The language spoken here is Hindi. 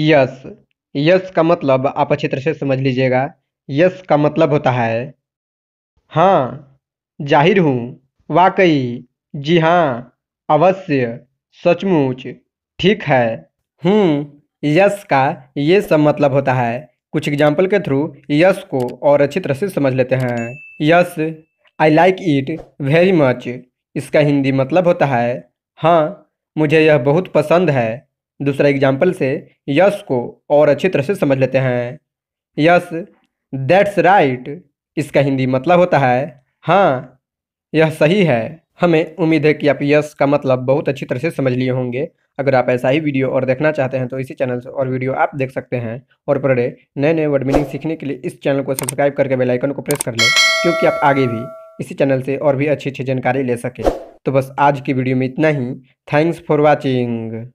यस यस का मतलब आप अच्छी तरह से समझ लीजिएगा यस का मतलब होता है हाँ जाहिर हूँ वाकई जी हाँ अवश्य सचमुच ठीक है हूँ यस का ये सब मतलब होता है कुछ एग्जाम्पल के थ्रू यस को और अच्छी तरह से समझ लेते हैं yes I like it very much इसका हिंदी मतलब होता है हाँ मुझे यह बहुत पसंद है दूसरा एग्जाम्पल से यश को और अच्छी तरह से समझ लेते हैं यश दैट्स राइट इसका हिंदी मतलब होता है हाँ यह सही है हमें उम्मीद है कि आप यश का मतलब बहुत अच्छी तरह से समझ लिए होंगे अगर आप ऐसा ही वीडियो और देखना चाहते हैं तो इसी चैनल से और वीडियो आप देख सकते हैं और परे नए नए वर्ड मीनिंग सीखने के लिए इस चैनल को सब्सक्राइब करके बेल आइकन को प्रेस कर लें क्योंकि आप आगे भी इसी चैनल से और भी अच्छी अच्छी जानकारी ले सकें तो बस आज की वीडियो में इतना ही थैंक्स फॉर वॉचिंग